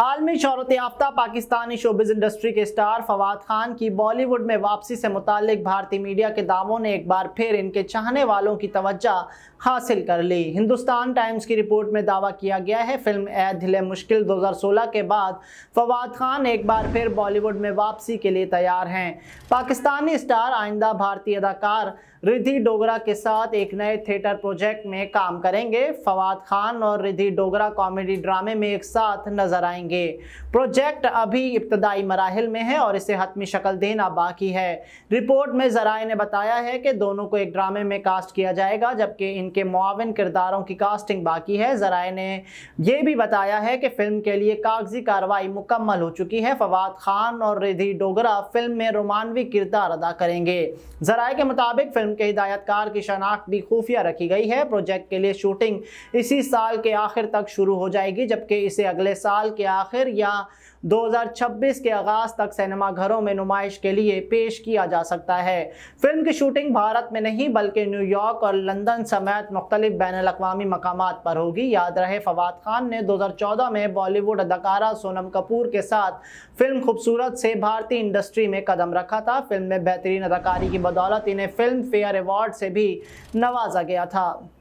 आलमी शहरत याफ्ता पाकिस्तानी शोबिज इंडस्ट्री के स्टार फवाद खान की बॉलीवुड में वापसी से मुतक भारतीय मीडिया के दावों ने एक बार फिर इनके चाहने वालों की तवज्जा हासिल कर ली हिंदुस्तान टाइम्स की रिपोर्ट में दावा किया गया है फिल्म ए दिल मुश्किल 2016 के बाद फवाद खान एक बार फिर बॉलीवुड में वापसी के लिए तैयार हैं पाकिस्तानी स्टार आइंदा भारतीय अदाकार रिधि डोगरा के साथ एक नए थिएटर प्रोजेक्ट में काम करेंगे फवाद खान और रिधि डोगरा कॉमेडी ड्रामे में एक साथ नजर आएंगे करेंगे प्रोजेक्ट अभी इब्तदाई मराहल में है और इसे हतमी शक्ल देना बाकी है रिपोर्ट में जराए ने बताया है कि दोनों को एक ड्रामे में कास्ट किया जाएगा जबकि इनके मुआवन किरदारों की कास्टिंग बाकी है जराए ने यह भी बताया है कि फिल्म के लिए कागजी कार्रवाई मुकम्मल हो चुकी है फवाद खान और रिधि डोगरा फिल्म में रोमानवी किरदार अदा करेंगे जराए के मुताबिक फिल्म के हिदायतकार की शनाख्त भी खुफिया रखी गई है प्रोजेक्ट के लिए शूटिंग इसी साल के आखिर तक शुरू हो जाएगी जबकि इसे अगले साल के आखिर या 2026 के आगाज तक सिनेमा घरों में नुमाइश के लिए पेश किया जा सकता है फिल्म की शूटिंग भारत में नहीं बल्कि न्यूयॉर्क और लंदन समेत मुख्तलिफ बैन अवी मकाम पर होगी याद रहे फवाद खान ने 2014 में बॉलीवुड अदाकारा सोनम कपूर के साथ फिल्म खूबसूरत से भारतीय इंडस्ट्री में कदम रखा था फिल्म में बेहतरीन अदाकारी की बदौलत इन्हें फिल्म फेयर अवार्ड से भी नवाजा गया था